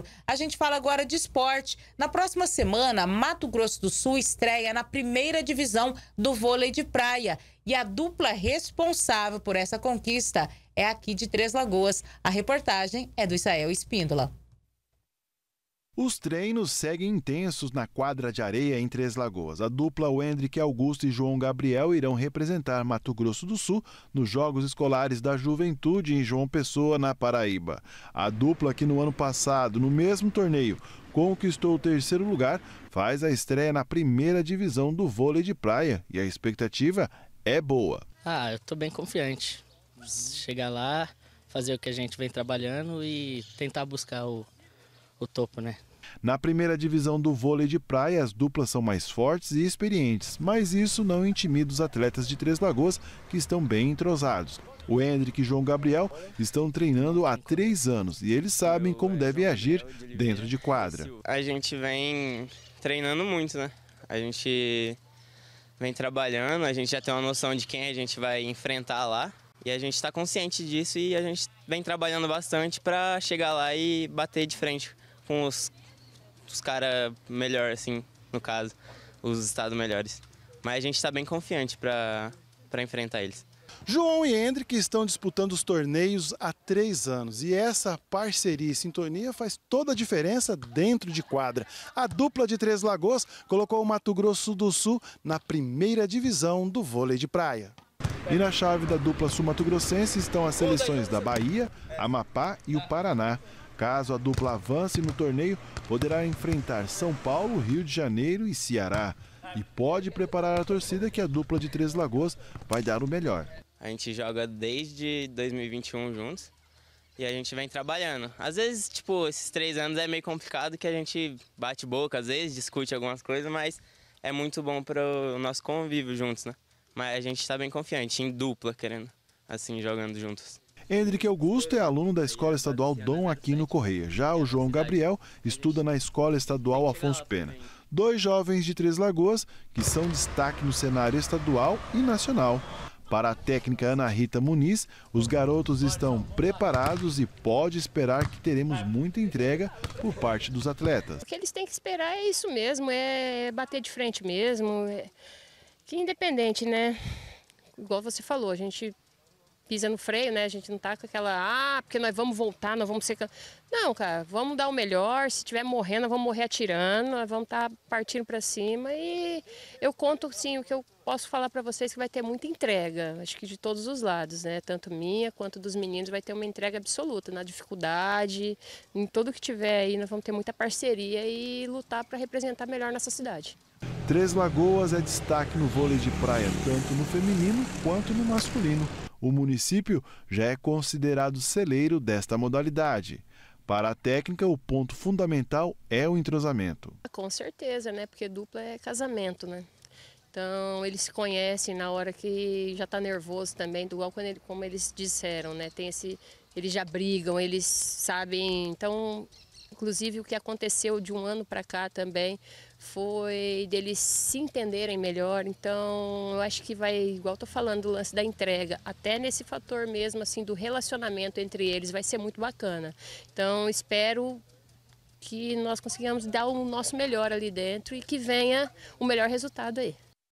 4. A gente fala agora de esporte. Na próxima semana, Mato Grosso do Sul estreia na primeira divisão do vôlei de praia. E a dupla responsável por essa conquista é aqui de Três Lagoas. A reportagem é do Israel Espíndola. Os treinos seguem intensos na quadra de areia em Três Lagoas. A dupla Wendrick Augusto e João Gabriel irão representar Mato Grosso do Sul nos Jogos Escolares da Juventude em João Pessoa, na Paraíba. A dupla que no ano passado, no mesmo torneio, conquistou o terceiro lugar, faz a estreia na primeira divisão do vôlei de praia e a expectativa é boa. Ah, eu estou bem confiante. Chegar lá, fazer o que a gente vem trabalhando e tentar buscar o o topo, né? Na primeira divisão do vôlei de praia, as duplas são mais fortes e experientes, mas isso não intimida os atletas de Três Lagoas, que estão bem entrosados. O Hendrick e João Gabriel estão treinando há três anos e eles sabem como devem agir dentro de quadra. A gente vem treinando muito, né? A gente vem trabalhando, a gente já tem uma noção de quem a gente vai enfrentar lá. E a gente está consciente disso e a gente vem trabalhando bastante para chegar lá e bater de frente com os, os caras melhores, assim, no caso, os estados melhores. Mas a gente está bem confiante para enfrentar eles. João e Hendrick estão disputando os torneios há três anos e essa parceria e sintonia faz toda a diferença dentro de quadra. A dupla de Três Lagoas colocou o Mato Grosso do Sul na primeira divisão do vôlei de praia. E na chave da dupla sul-mato-grossense estão as seleções da Bahia, Amapá e o Paraná. Caso a dupla avance no torneio, poderá enfrentar São Paulo, Rio de Janeiro e Ceará. E pode preparar a torcida que a dupla de Três Lagoas vai dar o melhor. A gente joga desde 2021 juntos e a gente vem trabalhando. Às vezes, tipo, esses três anos é meio complicado que a gente bate boca, às vezes discute algumas coisas, mas é muito bom para o nosso convívio juntos, né? Mas a gente está bem confiante, em dupla, querendo, assim, jogando juntos. Hendrick Augusto é aluno da Escola Estadual Dom Aquino Correia. Já o João Gabriel estuda na Escola Estadual Afonso Pena. Dois jovens de Três Lagoas que são destaque no cenário estadual e nacional. Para a técnica Ana Rita Muniz, os garotos estão preparados e pode esperar que teremos muita entrega por parte dos atletas. O que eles têm que esperar é isso mesmo, é bater de frente mesmo, é... que independente, né? Igual você falou, a gente pisa no freio, né? A gente não tá com aquela, ah, porque nós vamos voltar, nós vamos ser. Não, cara, vamos dar o melhor. Se tiver morrendo, nós vamos morrer atirando, nós vamos estar tá partindo para cima. E eu conto, sim, o que eu posso falar para vocês que vai ter muita entrega, acho que de todos os lados, né? Tanto minha quanto dos meninos, vai ter uma entrega absoluta na dificuldade, em tudo que tiver aí, nós vamos ter muita parceria e lutar para representar melhor nossa cidade. Três Lagoas é destaque no vôlei de praia, tanto no feminino quanto no masculino. O município já é considerado celeiro desta modalidade. Para a técnica, o ponto fundamental é o entrosamento. Com certeza, né? Porque dupla é casamento, né? Então eles se conhecem na hora que já está nervoso também, igual quando ele, como eles disseram, né? Tem esse, eles já brigam, eles sabem. Então Inclusive, o que aconteceu de um ano para cá também foi deles se entenderem melhor. Então, eu acho que vai, igual estou falando, o lance da entrega, até nesse fator mesmo, assim, do relacionamento entre eles, vai ser muito bacana. Então, espero que nós consigamos dar o nosso melhor ali dentro e que venha o melhor resultado aí.